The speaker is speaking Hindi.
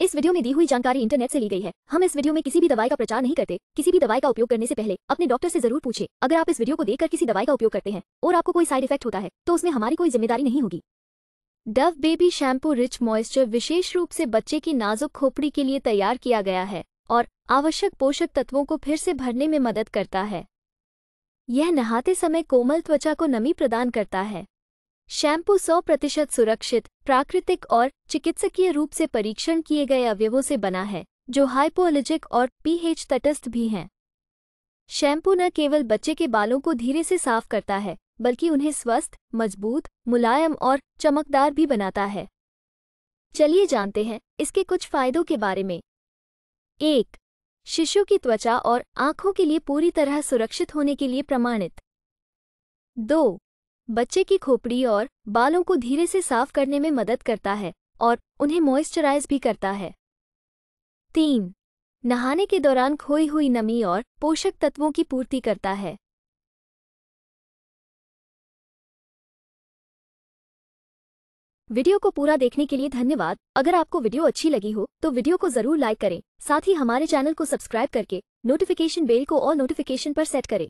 इस वीडियो में दी हुई जानकारी इंटरनेट से ली गई है हम इस वीडियो में किसी भी दवाई का प्रचार नहीं करते किसी भी दवाई का उपयोग करने से पहले अपने डॉक्टर से जरूर पूछे अगर आप इस वीडियो को देखकर किसी दवाई का उपयोग करते हैं और आपको कोई साइड इफेक्ट होता है तो उसमें हमारी कोई जिम्मेदारी नहीं होगी Dove baby shampoo rich moisture विशेष रूप से बच्चे की नाजुक खोपड़ी के लिए तैयार किया गया है और आवश्यक पोषक तत्वों को फिर से भरने में मदद करता है यह नहाते समय कोमल त्वचा को नमी प्रदान करता है शैम्पू सौ प्रतिशत सुरक्षित प्राकृतिक और चिकित्सकीय रूप से परीक्षण किए गए अवयवों से बना है जो हाइपोअलर्जिक और पीएच तटस्थ भी हैं शैम्पू न केवल बच्चे के बालों को धीरे से साफ करता है बल्कि उन्हें स्वस्थ मजबूत मुलायम और चमकदार भी बनाता है चलिए जानते हैं इसके कुछ फायदों के बारे में एक शिशु की त्वचा और आंखों के लिए पूरी तरह सुरक्षित होने के लिए प्रमाणित दो बच्चे की खोपड़ी और बालों को धीरे से साफ करने में मदद करता है और उन्हें मॉइस्चराइज भी करता है तीन नहाने के दौरान खोई हुई नमी और पोषक तत्वों की पूर्ति करता है वीडियो को पूरा देखने के लिए धन्यवाद अगर आपको वीडियो अच्छी लगी हो तो वीडियो को जरूर लाइक करें साथ ही हमारे चैनल को सब्सक्राइब करके नोटिफिकेशन बेल को और नोटिफिकेशन पर सेट करें